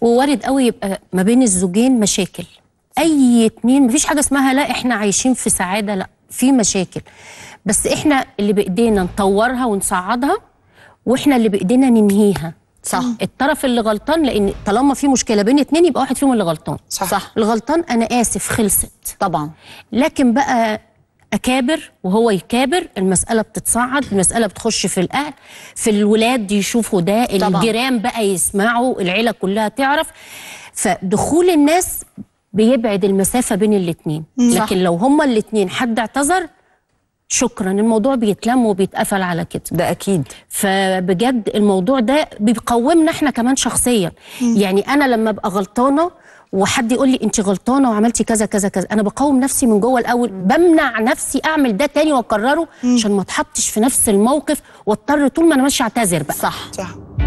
ووارد قوي يبقى ما بين الزوجين مشاكل اي اتنين مفيش حاجه اسمها لا احنا عايشين في سعاده لا في مشاكل بس احنا اللي بايدينا نطورها ونصعدها واحنا اللي بايدينا ننهيها صح الطرف اللي غلطان لان طالما في مشكله بين اتنين يبقى واحد فيهم اللي غلطان صح, صح. الغلطان انا اسف خلصت طبعا لكن بقى اكابر وهو يكابر المساله بتتصعد المساله بتخش في الاهل في الولاد يشوفوا ده طبعا. الجيران بقى يسمعوا العيله كلها تعرف فدخول الناس بيبعد المسافه بين الاثنين لكن لو هما الاثنين حد اعتذر شكرا الموضوع بيتلم وبيتقفل على كده ده اكيد فبجد الموضوع ده بيقومنا احنا كمان شخصيا يعني انا لما ابقى غلطانه وحد يقول لي انت غلطانه وعملتي كذا كذا كذا انا بقاوم نفسي من جوه الاول مم. بمنع نفسي اعمل ده تاني واكرره عشان ما اتحطش في نفس الموقف واضطر طول ما انا ماشي اعتذر بقى صح صح